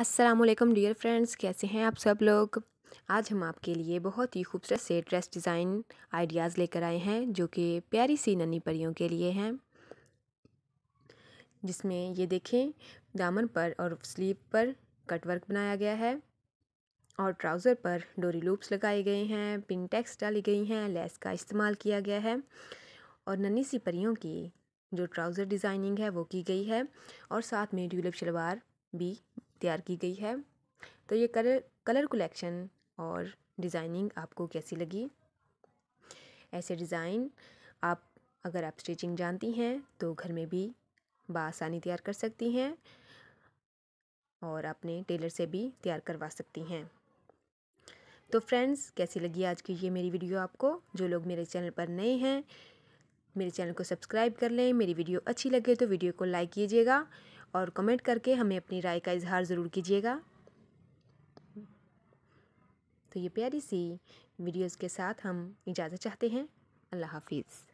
Aslam dear friends कैसे हैं आप सब लोग आज हम आपके लिए बहुत ही खूबसूरत से ड्रेस डिज़ाइन आइडियाज़ लेकर आए हैं जो कि प्यारी सी नन्ही परियों के लिए हैं जिसमें ये देखें दामन पर और स्लीव पर कटवर्क बनाया गया है और ट्राउज़र पर डोरी लूप्स लगाए गए हैं पिन टैक्स डाली गई हैं लेस का इस्तेमाल किया गया है और नन्ही सी परियों की जो ट्राउज़र डिज़ाइनिंग है वो की गई है और साथ में ड्यूलब शलवार भी तैयार की गई है तो ये कलर कलर कलेक्शन और डिज़ाइनिंग आपको कैसी लगी ऐसे डिज़ाइन आप अगर आप स्टिचिंग जानती हैं तो घर में भी बासानी तैयार कर सकती हैं और अपने टेलर से भी तैयार करवा सकती हैं तो फ्रेंड्स कैसी लगी आज की ये मेरी वीडियो आपको जो लोग मेरे चैनल पर नए हैं मेरे चैनल को सब्सक्राइब कर लें मेरी वीडियो अच्छी लगे तो वीडियो को लाइक कीजिएगा और कमेंट करके हमें अपनी राय का इजहार ज़रूर कीजिएगा तो ये प्यारी सी वीडियोस के साथ हम इजाज़त चाहते हैं अल्लाह हाफिज़